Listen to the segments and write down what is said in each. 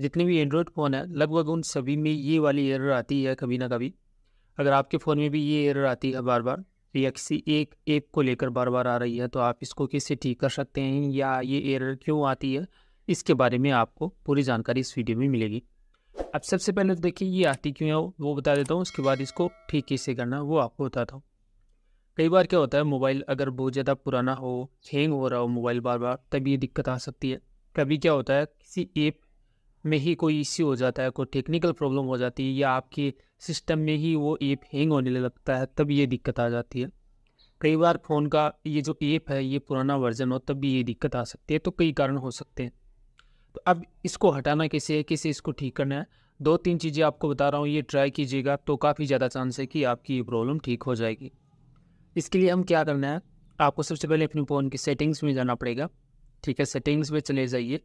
जितने भी Android phone है लगभग उन सभी में ये वाली एरर आती है कभी ना कभी अगर आपके फ़ोन में भी ये एरर आती है बार बार या किसी एक ऐप को लेकर बार बार आ रही है तो आप इसको कैसे ठीक कर सकते हैं या ये एरर क्यों आती है इसके बारे में आपको पूरी जानकारी इस वीडियो में मिलेगी अब सबसे पहले तो देखिए ये आती क्यों है वो बता देता हूँ उसके बाद इसको ठीक कैसे करना वो आपको बताता हूँ कई बार क्या होता है मोबाइल अगर बहुत ज़्यादा पुराना हो हैंग हो रहा हो मोबाइल बार बार तब ये दिक्कत आ सकती है कभी क्या होता है किसी ऐप में ही कोई इश्यू हो जाता है कोई टेक्निकल प्रॉब्लम हो जाती है या आपके सिस्टम में ही वो ऐप हैंग होने लगता है तब ये दिक्कत आ जाती है कई बार फ़ोन का ये जो ऐप है ये पुराना वर्जन हो तब भी ये दिक्कत आ सकती है तो कई कारण हो सकते हैं तो अब इसको हटाना कैसे है कैसे इसको ठीक करना है दो तीन चीज़ें आपको बता रहा हूँ ये ट्राई कीजिएगा तो काफ़ी ज़्यादा चांस है कि आपकी ये प्रॉब्लम ठीक हो जाएगी इसके लिए हम क्या करना है आपको सबसे पहले अपने फ़ोन की सेटिंग्स में जाना पड़ेगा ठीक है सेटिंग्स में चले जाइए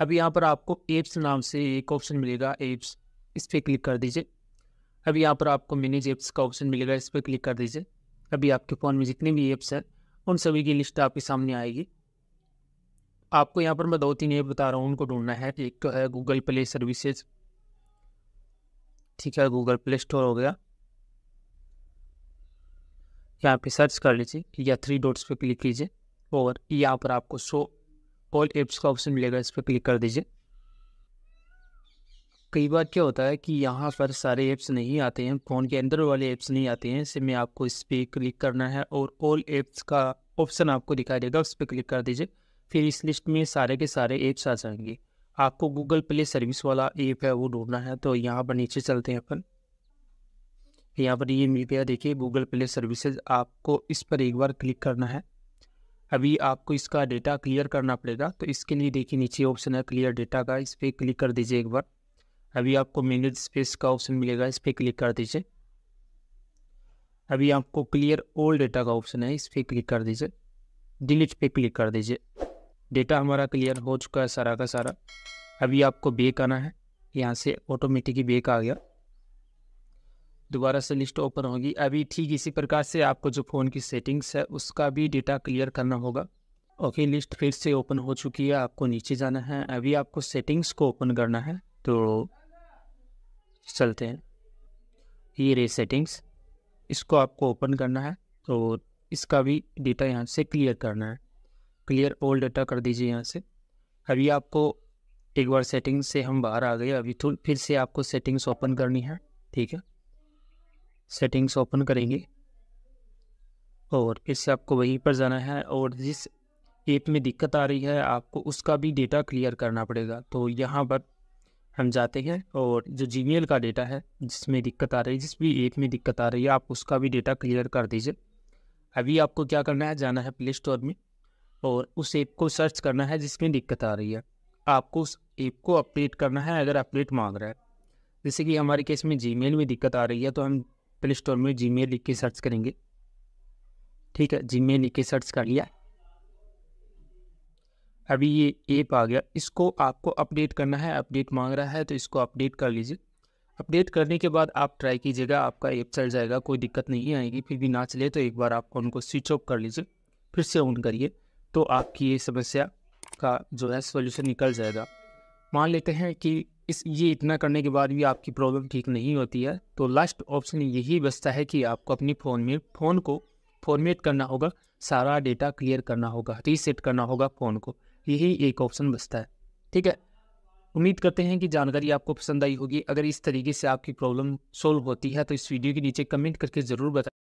अब यहाँ पर आपको एप्स नाम से एक ऑप्शन मिलेगा एप्स इस पर क्लिक कर दीजिए अब यहाँ पर आपको मिनीज एप्स का ऑप्शन मिलेगा इस पर क्लिक कर दीजिए अभी आपके फ़ोन में जितने भी एप्स हैं उन सभी की लिस्ट आपके सामने आएगी आपको यहाँ पर मैं दो तीन ऐप बता रहा हूँ उनको ढूंढना है एक तो है गूगल प्ले सर्विसेज ठीक है गूगल प्ले स्टोर हो गया यहाँ पे सर्च कर लीजिए या थ्री डॉट्स पे क्लिक कीजिए और यहाँ पर आपको शो ऑल एप्स का ऑप्शन मिलेगा इस पर क्लिक कर दीजिए कई बार क्या होता है कि यहाँ पर सारे ऐप्स नहीं आते हैं फ़ोन के अंदर वाले ऐप्स नहीं आते हैं इसे में आपको इस पर क्लिक करना है और ऑल ऐप्स का ऑप्शन आपको दिखाई देगा उस पर क्लिक कर दीजिए फिर इस लिस्ट में सारे के सारे ऐप्स आ जाएंगे आपको गूगल प्ले सर्विस वाला ऐप है वो ढूंढना है तो यहाँ पर नीचे चलते हैं अपन यहाँ पर ये मिल गया देखिए गूगल प्ले सर्विसेज आपको इस पर एक बार क्लिक करना है अभी आपको इसका डेटा क्लियर करना पड़ेगा तो इसके लिए देखिए नीचे ऑप्शन है क्लियर डेटा का इस पर क्लिक कर दीजिए एक बार अभी आपको मैनेज स्पेस का ऑप्शन मिलेगा इस पर क्लिक कर दीजिए अभी आपको क्लियर ओल्ड डेटा का ऑप्शन है इस पर क्लिक कर दीजिए डिलीट पे क्लिक कर दीजिए डेटा हमारा क्लियर हो चुका है सारा का सारा अभी आपको बेक आना है यहाँ से ऑटोमेटिक ही बेक आ गया दोबारा से लिस्ट ओपन होगी अभी ठीक इसी प्रकार से आपको जो फ़ोन की सेटिंग्स है उसका भी डेटा क्लियर करना होगा ओके लिस्ट फिर से ओपन हो चुकी है आपको नीचे जाना है अभी आपको सेटिंग्स को ओपन करना है तो चलते हैं ये रे सेटिंग्स इसको आपको ओपन करना है तो इसका भी डेटा यहाँ से क्लियर करना है क्लियर ओल्ड डेटा कर दीजिए यहाँ से अभी आपको एक बार सेटिंग्स से हम बाहर आ गए अभी तो फिर से आपको सेटिंग्स ओपन करनी है ठीक है सेटिंग्स ओपन करेंगे और फिर से आपको वहीं पर जाना है और जिस ऐप में दिक्कत आ रही है आपको उसका भी डेटा क्लियर करना पड़ेगा तो यहाँ पर हम जाते हैं और जो जी का डेटा है जिसमें दिक्कत आ रही है जिस भी ऐप में दिक्कत आ रही है आप उसका भी डेटा क्लियर कर दीजिए अभी आपको क्या करना है जाना है प्ले स्टोर में और उस ऐप को सर्च करना है जिसमें दिक्कत आ रही है आपको उस ऐप को अपडेट करना है अगर अपडेट मांग रहा है जैसे कि हमारे केस में जी में दिक्कत आ रही है तो हम प्ले स्टोर में जी मेल लिख के सर्च करेंगे ठीक है जी मेल लिख के सर्च कर लिया अभी ये ऐप आ गया इसको आपको अपडेट करना है अपडेट मांग रहा है तो इसको अपडेट कर लीजिए अपडेट करने के बाद आप ट्राई कीजिएगा आपका ऐप चल जाएगा कोई दिक्कत नहीं आएगी फिर भी ना चले तो एक बार आप उनको स्विच ऑफ कर लीजिए फिर से ऑन करिए तो आपकी ये समस्या का जो है सोल्यूशन निकल जाएगा मान लेते हैं कि इस ये इतना करने के बाद भी आपकी प्रॉब्लम ठीक नहीं होती है तो लास्ट ऑप्शन यही बचता है कि आपको अपनी फ़ोन में फ़ोन को फॉर्मेट करना होगा सारा डेटा क्लियर करना होगा रीसेट करना होगा फ़ोन को यही एक ऑप्शन बचता है ठीक है उम्मीद करते हैं कि जानकारी आपको पसंद आई होगी अगर इस तरीके से आपकी प्रॉब्लम सोल्व होती है तो इस वीडियो के नीचे कमेंट करके ज़रूर बताएं